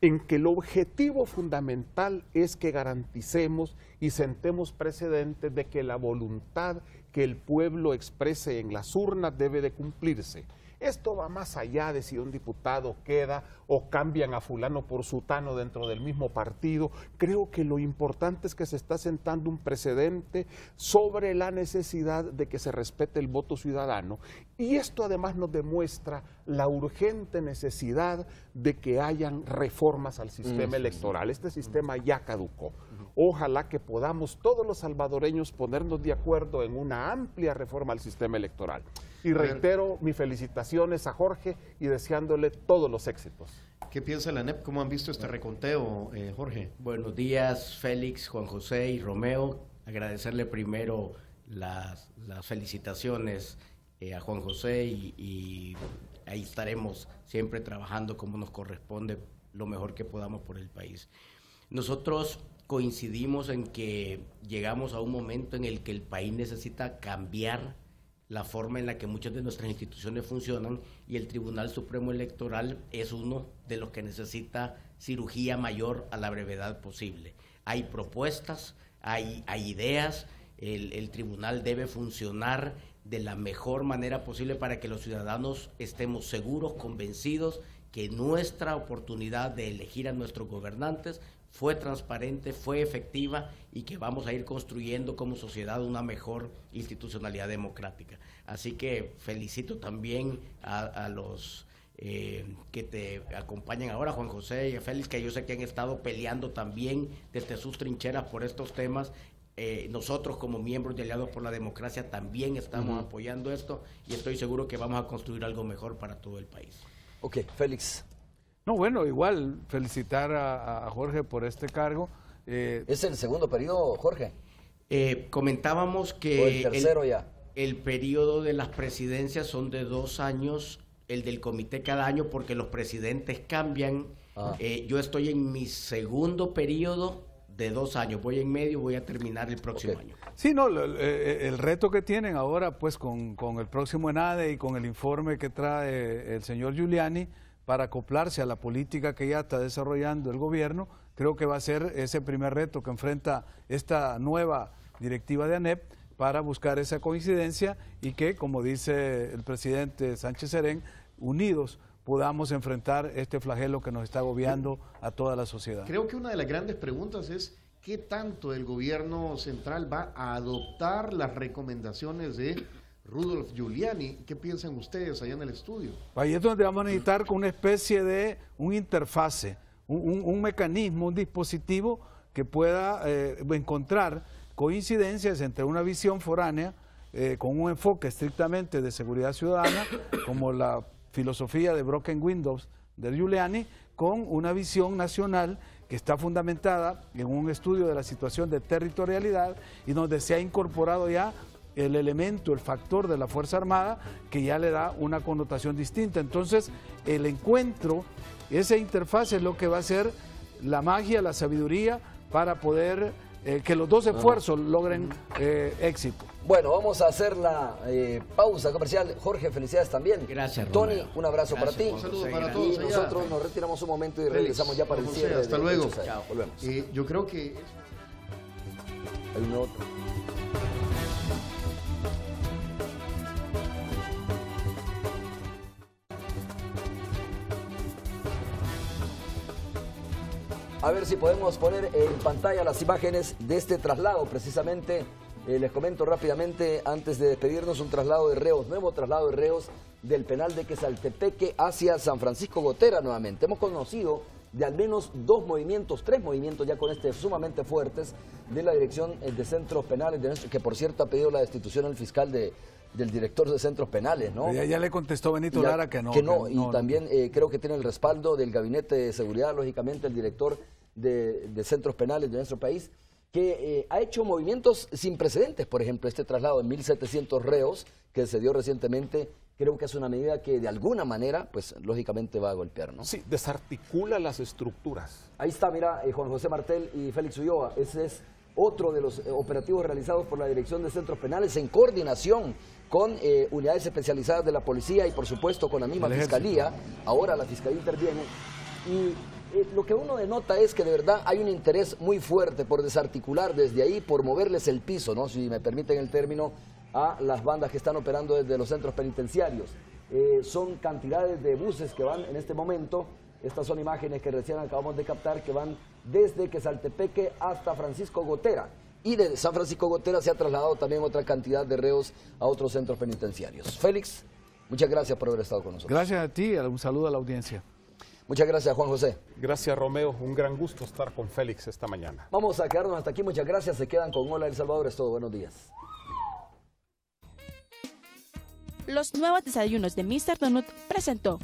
en que el objetivo fundamental es que garanticemos y sentemos precedentes de que la voluntad que el pueblo exprese en las urnas debe de cumplirse. Esto va más allá de si un diputado queda o cambian a fulano por sutano dentro del mismo partido. Creo que lo importante es que se está sentando un precedente sobre la necesidad de que se respete el voto ciudadano. Y esto además nos demuestra la urgente necesidad de que hayan reformas al mm, sistema electoral. Este sistema ya caducó. Ojalá que podamos todos los salvadoreños ponernos de acuerdo en una amplia reforma al sistema electoral. Y reitero mis felicitaciones a Jorge y deseándole todos los éxitos. ¿Qué piensa la NEP? ¿Cómo han visto este reconteo, eh, Jorge? Buenos días, Félix, Juan José y Romeo. Agradecerle primero las, felicitaciones eh, a Juan José y, y ahí estaremos siempre trabajando como nos corresponde lo mejor que podamos por el país. Nosotros coincidimos en que llegamos a un momento en el que el país necesita cambiar la forma en la que muchas de nuestras instituciones funcionan y el Tribunal Supremo Electoral es uno de los que necesita cirugía mayor a la brevedad posible. Hay propuestas, hay, ideas, el, el tribunal debe funcionar de la mejor manera posible para que los ciudadanos estemos seguros, convencidos que nuestra oportunidad de elegir a nuestros gobernantes fue transparente, fue efectiva y que vamos a ir construyendo como sociedad una mejor institucionalidad democrática. Así que felicito también a, los eh, que te acompañan ahora, Juan José y a Félix, que yo sé que han estado peleando también desde sus trincheras por estos temas. Eh, nosotros como miembros de Aliados por la Democracia también estamos apoyando esto y estoy seguro que vamos a construir algo mejor para todo el país. Ok, Félix. No, bueno, igual felicitar a, Jorge por este cargo. Eh, ¿Es el segundo periodo, Jorge? Eh, comentábamos que... el ya. El periodo de las presidencias son de dos años, el del comité cada año, porque los presidentes cambian. Ah. Eh, yo estoy en mi segundo periodo de dos años, voy en medio, voy a terminar el próximo año. Sí, no, el, el, reto que tienen ahora, pues con, con el próximo ENADE y con el informe que trae el señor Giuliani, para acoplarse a la política que ya está desarrollando el gobierno. Creo que va a ser ese primer reto que enfrenta esta nueva directiva de ANEP para buscar esa coincidencia y que, como dice el presidente Sánchez Serén, unidos podamos enfrentar este flagelo que nos está agobiando a toda la sociedad. Creo que una de las grandes preguntas es qué tanto el gobierno central va a adoptar las recomendaciones de Rudolf Giuliani. ¿Qué piensan ustedes allá en el estudio? Ahí es donde vamos a necesitar una especie de un interfase, un, mecanismo, un dispositivo que pueda eh, encontrar coincidencias entre una visión foránea eh, con un enfoque estrictamente de seguridad ciudadana, como la filosofía de Broken Windows de Giuliani, con una visión nacional que está fundamentada en un estudio de la situación de territorialidad y donde se ha incorporado ya el elemento, el factor de la Fuerza Armada que ya le da una connotación distinta. Entonces, el encuentro, esa interfaz es lo que va a ser la magia, la sabiduría para poder eh, que los dos esfuerzos logren eh, éxito. Bueno, vamos a hacer la eh, pausa comercial. Jorge, felicidades también. Gracias, Tony, un abrazo para ti. Un saludo para todos. Y nosotros nos retiramos un momento y regresamos ya para el cierre. Hasta luego. Chao, yo creo que... Hay un otro. A ver si podemos poner en pantalla las imágenes de este traslado precisamente. Eh, les comento rápidamente, antes de despedirnos, un traslado de reos, nuevo traslado de reos del penal de Quesaltepeque hacia San Francisco Gotera nuevamente. Hemos conocido de al menos dos movimientos, tres movimientos ya con este sumamente fuertes de la Dirección eh, de Centros Penales, que por cierto ha pedido la destitución al fiscal de, del director de centros penales, ¿no? Ya, ya le contestó Benito Lara que no. Que no, y también eh, creo que tiene el respaldo del Gabinete de Seguridad, lógicamente, el director de, centros penales de nuestro país, que eh, ha hecho movimientos sin precedentes. Por ejemplo, este traslado de 1.700 reos que se dio recientemente, creo que es una medida que de alguna manera, pues lógicamente va a golpear, ¿no? Sí, desarticula las estructuras. Ahí está, mira, eh, Juan José Martel y Félix Ulloa. Ese es otro de los eh, operativos realizados por la Dirección de Centros Penales en coordinación con unidades especializadas de la policía y por supuesto con la misma fiscalía. Ahora la fiscalía interviene y eh, lo que uno denota es que de verdad hay un interés muy fuerte por desarticular desde ahí, por moverles el piso, ¿no? si me permiten el término, a las bandas que están operando desde los centros penitenciarios. Eh, son cantidades de buses que van en este momento. Estas son imágenes que recién acabamos de captar que van desde Quesaltepeque hasta Francisco Gotera. Y desde San Francisco Gotera se ha trasladado también otra cantidad de reos a otros centros penitenciarios. Félix, muchas gracias por haber estado con nosotros. Gracias a ti, un saludo a la audiencia. Muchas gracias, Juan José. Gracias, Romeo. Un gran gusto estar con Félix esta mañana. Vamos a quedarnos hasta aquí. Muchas gracias. Se quedan con Hola El Salvador. Es todo. Buenos días. Los nuevos desayunos de Mr. Donut presentó